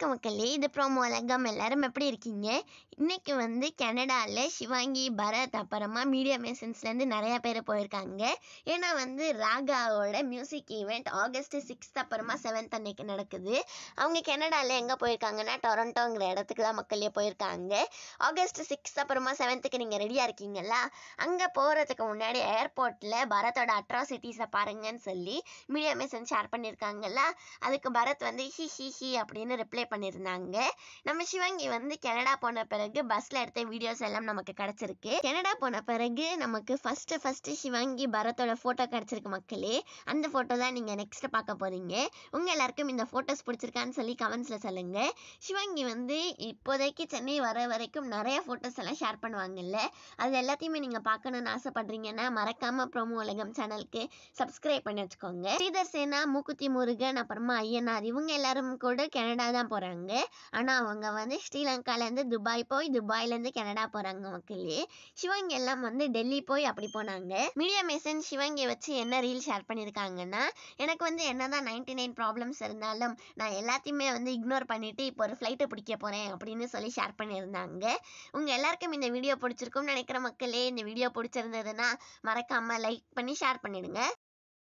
வணக்கம் மக்களே இது ப்ரோமோ அலங்கம் எல்லாரும் எப்படி இருக்கீங்க இன்னைக்கு வந்து கனடாவில் சிவாங்கி பரத் அப்புறமா மீடியா மேசன்ஸ்லேருந்து நிறையா பேர் போயிருக்காங்க ஏன்னா வந்து ராகாவோட மியூசிக் ஈவெண்ட் ஆகஸ்ட் சிக்ஸ்த் அப்புறமா செவன்த் அன்னைக்கு நடக்குது அவங்க கனடாவில் எங்கே போயிருக்காங்கன்னா டொரண்டோங்கிற இடத்துக்கு தான் மக்களே போயிருக்காங்க ஆகஸ்ட் சிக்ஸ்த் அப்புறமா செவன்த்துக்கு நீங்கள் ரெடியாக இருக்கீங்களா அங்கே போகிறதுக்கு முன்னாடி ஏர்போர்ட்டில் பரத்தோட அட்ராசிட்டிஸை பாருங்கன்னு சொல்லி மீடியா மேசன் ஷேர் பண்ணியிருக்காங்களா அதுக்கு பரத் வந்து ஹி ஹி ஹி அப்படின்னு ரிப்ளை பண்ணியிருந்தாங்க நம்ம சிவங்கி வந்து கனடா போன பிறகு பஸ்ல எடுத்த வீடியோஸ் எல்லாம் நமக்கு கிடைச்சிருக்கு கனடா போன பிறகு நமக்கு ஃபர்ஸ்ட் ஃபர்ஸ்ட் சிவங்கி பரத்தோட ஃபோட்டோ கிடைச்சிருக்கு மக்களே அந்த போட்டோ தான் நீங்க நெக்ஸ்ட் பார்க்க போறீங்க உங்க எல்லாருக்கும் இந்த ஃபோட்டோஸ் பிடிச்சிருக்கான்னு சொல்லி கமெண்ட்ஸ்ல சொல்லுங்க சிவங்கி வந்து இப்போதைக்கு சென்னை வர வரைக்கும் நிறைய போட்டோஸ் எல்லாம் ஷேர் பண்ணுவாங்கல்ல அது எல்லாத்தையுமே நீங்க பாக்கணும்னு ஆசைப்படுறீங்கன்னா மறக்காம ப்ரோமோ உலகம் சேனலுக்கு சப்ஸ்கிரைப் பண்ணி வச்சுக்கோங்க ஸ்ரீதர் சேனா மூக்குத்தி முருகன் அப்புறமா ஐயனார் இவங்க எல்லாரும் கூட கனடா தான் போகிறாங்க போகிறாங்க ஆனால் அவங்க வந்து ஸ்ரீலங்காலேருந்து துபாய் போய் இருந்து கனடா போகிறாங்க மக்களே சிவங்கி எல்லாம் வந்து டெல்லி போய் அப்படி போனாங்க மீடியா மெசன் சிவங்கி வச்சு என்ன ரீல் ஷேர் பண்ணியிருக்காங்கன்னா எனக்கு வந்து என்னதான் நைன்டி நைன் ப்ராப்ளம்ஸ் இருந்தாலும் நான் எல்லாத்தையுமே வந்து இக்னோர் பண்ணிட்டு இப்போ ஒரு ஃப்ளைட்டை பிடிக்க போகிறேன் அப்படின்னு சொல்லி ஷேர் பண்ணியிருந்தாங்க உங்கள் எல்லாருக்கும் இந்த வீடியோ பிடிச்சிருக்கும்னு நினைக்கிற மக்களே இந்த வீடியோ பிடிச்சிருந்ததுன்னா மறக்காமல் லைக் பண்ணி ஷேர் பண்ணிடுங்க